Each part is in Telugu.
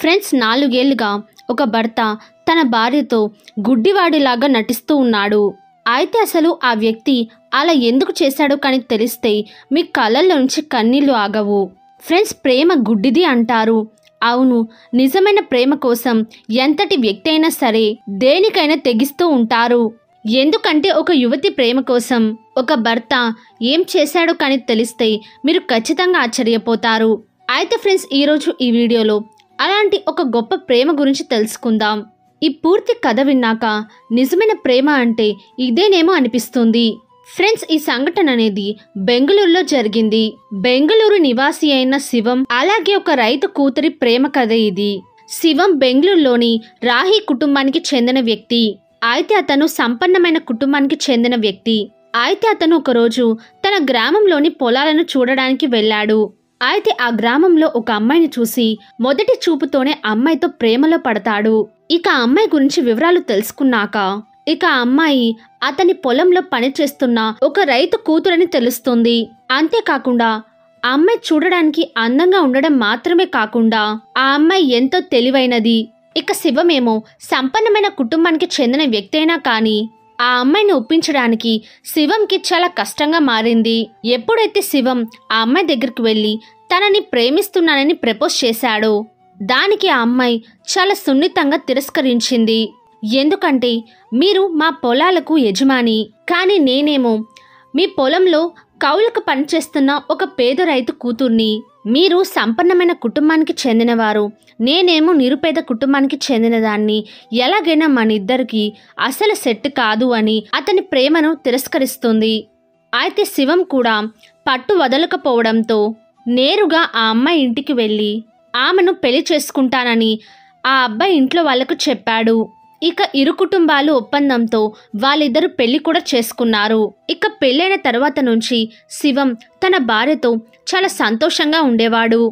ఫ్రెండ్స్ నాలుగేళ్లుగా ఒక భర్త తన భార్యతో గుడ్డివాడిలాగా నటిస్తూ ఉన్నాడు అయితే అసలు ఆ వ్యక్తి అలా ఎందుకు చేశాడో కానీ తెలిస్తే మీ కళ్ళల్లో నుంచి కన్నీళ్లు ఆగవు ఫ్రెండ్స్ ప్రేమ గుడ్డిది అంటారు అవును నిజమైన ప్రేమ కోసం ఎంతటి వ్యక్తి అయినా సరే దేనికైనా తెగిస్తూ ఉంటారు ఎందుకంటే ఒక యువతి ప్రేమ కోసం ఒక భర్త ఏం చేశాడో కానీ తెలిస్తే మీరు ఖచ్చితంగా ఆశ్చర్యపోతారు అయితే ఫ్రెండ్స్ ఈరోజు ఈ వీడియోలో అలాంటి ఒక గొప్ప ప్రేమ గురించి తెలుసుకుందాం ఈ పూర్తి కథ విన్నాక నిజమైన ప్రేమ అంటే ఇదేనేమో అనిపిస్తుంది ఫ్రెండ్స్ ఈ సంఘటన అనేది బెంగళూరులో జరిగింది బెంగళూరు నివాసి అయిన శివం అలాగే ఒక రైతు కూతురి ప్రేమ కథ ఇది శివం బెంగళూరులోని రాహి కుటుంబానికి చెందిన వ్యక్తి అయితే అతను సంపన్నమైన కుటుంబానికి చెందిన వ్యక్తి అయితే అతను ఒకరోజు తన గ్రామంలోని పొలాలను చూడడానికి వెళ్ళాడు అయితే ఆ గ్రామంలో ఒక అమ్మాయిని చూసి మొదటి చూపుతోనే అమ్మాయితో ప్రేమలో పడతాడు ఇక అమ్మాయి గురించి వివరాలు తెలుసుకున్నాక ఇక అమ్మాయి అతని పొలంలో పనిచేస్తున్న ఒక రైతు కూతురని తెలుస్తుంది అంతేకాకుండా అమ్మాయి చూడడానికి అందంగా ఉండడం మాత్రమే కాకుండా ఆ అమ్మాయి ఎంతో తెలివైనది ఇక శివమేమో సంపన్నమైన కుటుంబానికి చెందిన వ్యక్తి అయినా కానీ ఆ అమ్మాయిని ఒప్పించడానికి శివంకి చాలా కష్టంగా మారింది ఎప్పుడైతే శివం ఆ అమ్మాయి దగ్గరికి వెళ్ళి తనని ప్రేమిస్తున్నానని ప్రపోజ్ చేశాడో దానికి ఆ అమ్మాయి చాలా సున్నితంగా తిరస్కరించింది ఎందుకంటే మీరు మా పొలాలకు యజమాని కానీ నేనేమో మీ పొలంలో కౌలకు పనిచేస్తున్న ఒక పేద రైతు కూతుర్ని మీరు సంపన్నమైన కుటుంబానికి చెందినవారు నేనేమో నిరుపేద కుటుంబానికి చెందినదాన్ని ఎలాగైనా మన ఇద్దరికి అసలు సెట్ కాదు అని అతని ప్రేమను తిరస్కరిస్తుంది అయితే శివం కూడా పట్టు వదలకపోవడంతో నేరుగా ఆ అమ్మాయి ఇంటికి వెళ్ళి ఆమెను పెళ్లి చేసుకుంటానని ఆ అబ్బాయి ఇంట్లో వాళ్లకు చెప్పాడు ఇక ఇరు కుటుంబాలు ఒప్పందంతో వాళ్ళిద్దరు పెళ్లి కూడా చేసుకున్నారు ఇక పెళ్ళైన తర్వాత నుంచి శివం తన భార్యతో చాలా సంతోషంగా ఉండేవాడు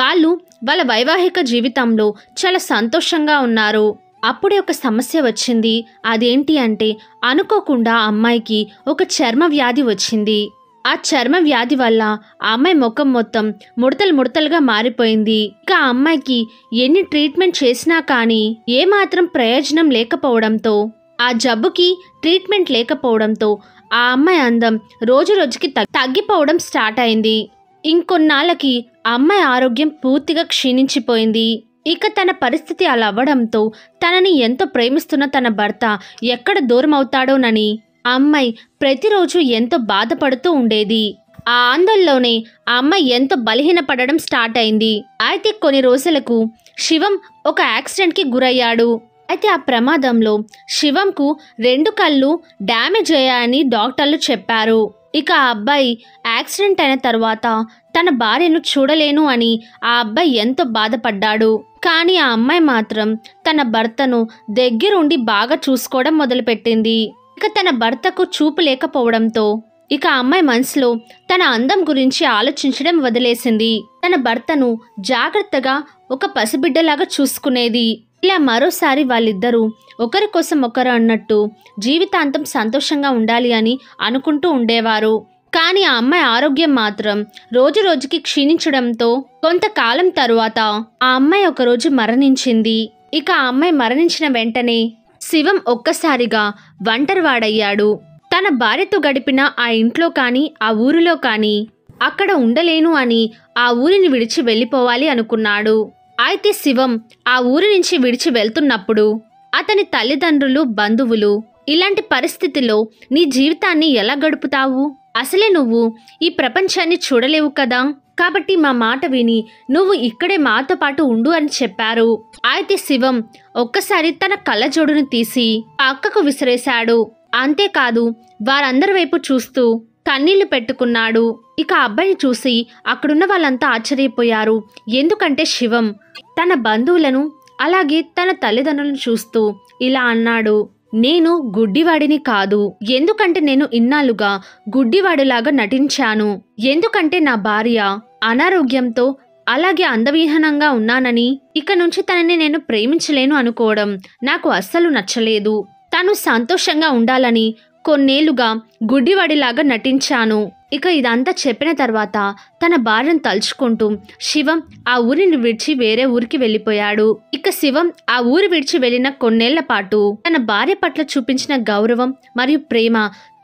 వాళ్ళు వాళ్ళ వైవాహిక జీవితంలో చాలా సంతోషంగా ఉన్నారు అప్పుడే ఒక సమస్య వచ్చింది అదేంటి అంటే అనుకోకుండా అమ్మాయికి ఒక చర్మ వ్యాధి వచ్చింది ఆ చర్మ వ్యాధి వల్ల ఆ అమ్మాయి ముఖం మొత్తం ముడతలు ముడతలుగా మారిపోయింది ఇక ఆ అమ్మాయికి ఎన్ని ట్రీట్మెంట్ చేసినా కానీ ఏమాత్రం ప్రయోజనం లేకపోవడంతో ఆ జబ్బుకి ట్రీట్మెంట్ లేకపోవడంతో ఆ అమ్మాయి అందం రోజు రోజుకి తగ్గిపోవడం స్టార్ట్ అయింది ఇంకొన్నాళ్ళకి అమ్మాయి ఆరోగ్యం పూర్తిగా క్షీణించిపోయింది ఇక తన పరిస్థితి అలా అవ్వడంతో తనని ఎంతో ప్రేమిస్తున్న తన భర్త ఎక్కడ దూరం అవుతాడోనని ఆ అమ్మాయి ప్రతిరోజు ఎంతో బాధపడుతూ ఉండేది ఆ ఆందోళనలోనే ఆ అమ్మాయి ఎంతో బలహీనపడడం స్టార్ట్ అయింది అయితే కొన్ని రోజులకు శివం ఒక యాక్సిడెంట్కి గురయ్యాడు అయితే ఆ ప్రమాదంలో శివంకు రెండు కళ్ళు డ్యామేజ్ అయ్యాయని డాక్టర్లు చెప్పారు ఇక ఆ అబ్బాయి యాక్సిడెంట్ అయిన తర్వాత తన భార్యను చూడలేను అని ఆ అబ్బాయి ఎంతో బాధపడ్డాడు కానీ ఆ అమ్మాయి మాత్రం తన భర్తను దగ్గరుండి బాగా చూసుకోవడం మొదలుపెట్టింది ఇక తన భర్తకు చూపు లేకపోవడంతో ఇక అమ్మాయి మనసులో తన అందం గురించి ఆలోచించడం వదిలేసింది తన భర్తను జాగ్రత్తగా ఒక పసిబిడ్డలాగా చూసుకునేది ఇలా మరోసారి వాళ్ళిద్దరూ ఒకరి కోసం ఒకరు అన్నట్టు జీవితాంతం సంతోషంగా ఉండాలి అని అనుకుంటూ ఉండేవారు కానీ ఆ అమ్మాయి ఆరోగ్యం మాత్రం రోజు రోజుకి క్షీణించడంతో కొంతకాలం తరువాత ఆ అమ్మాయి ఒకరోజు మరణించింది ఇక ఆ అమ్మాయి మరణించిన వెంటనే శివం ఒక్కసారిగా ఒంటరివాడయ్యాడు తన భార్యతో గడిపిన ఆ ఇంట్లో కానీ ఆ ఊరిలో కానీ అక్కడ ఉండలేను అని ఆ ఊరిని విడిచి వెళ్ళిపోవాలి అనుకున్నాడు అయితే శివం ఆ ఊరి నుంచి విడిచి వెళ్తున్నప్పుడు అతని తల్లిదండ్రులు బంధువులు ఇలాంటి పరిస్థితిలో నీ జీవితాన్ని ఎలా గడుపుతావు అసలే నువ్వు ఈ ప్రపంచాన్ని చూడలేవు కదా కాబట్టి మా మాట విని నువ్వు ఇక్కడే మాతో పాటు ఉండు అని చెప్పారు అయితే శివం ఒక్కసారి తన కళ్ళజోడును తీసి పక్కకు విసిరేశాడు అంతేకాదు వారందరి వైపు చూస్తూ కన్నీళ్లు పెట్టుకున్నాడు ఇక అబ్బాయిని చూసి అక్కడున్న వాళ్ళంతా ఆశ్చర్యపోయారు ఎందుకంటే శివం తన బంధువులను అలాగే తన తల్లిదండ్రులను చూస్తూ ఇలా అన్నాడు నేను గుడ్డివాడిని కాదు ఎందుకంటే నేను ఇన్నాళ్ళుగా గుడ్డివాడిలాగా నటించాను ఎందుకంటే నా భార్య అనారోగ్యంతో అలాగే అందవిహీనంగా ఉన్నానని ఇక నుంచి తనని నేను ప్రేమించలేను అనుకోవడం నాకు అస్సలు నచ్చలేదు తను సంతోషంగా ఉండాలని కొన్నేళ్లుగా గుడ్డివాడిలాగా నటించాను ఇక ఇదంతా చెప్పిన తర్వాత తన భార్యను తలుచుకుంటూ శివం ఆ ఊరిని విడిచి వేరే ఊరికి వెళ్ళిపోయాడు ఇక శివం ఆ ఊరు విడిచి వెళ్ళిన కొన్నేళ్ల పాటు తన భార్య పట్ల చూపించిన గౌరవం మరియు ప్రేమ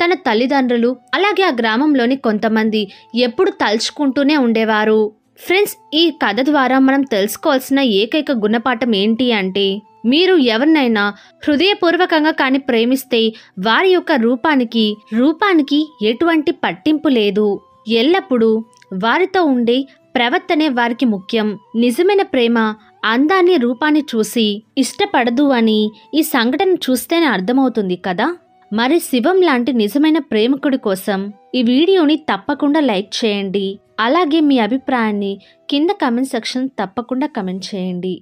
తన తల్లిదండ్రులు అలాగే ఆ గ్రామంలోని కొంతమంది ఎప్పుడు తలుచుకుంటూనే ఉండేవారు ఫ్రెండ్స్ ఈ కథ ద్వారా మనం తెలుసుకోవాల్సిన ఏకైక గుణపాఠం ఏంటి అంటే మీరు ఎవరినైనా హృదయపూర్వకంగా కానీ ప్రేమిస్తే వారి యొక్క రూపానికి రూపానికి ఎటువంటి పట్టింపు లేదు ఎల్లప్పుడూ వారితో ఉండే ప్రవర్తనే వారికి ముఖ్యం నిజమైన ప్రేమ అందాన్ని రూపాన్ని చూసి ఇష్టపడదు అని ఈ సంఘటన చూస్తేనే అర్థమవుతుంది కదా మరి శివం లాంటి నిజమైన ప్రేమికుడి కోసం ఈ వీడియోని తప్పకుండా లైక్ చేయండి అలాగే మీ అభిప్రాయాన్ని కింద కమెంట్ సెక్షన్ తప్పకుండా కమెంట్ చేయండి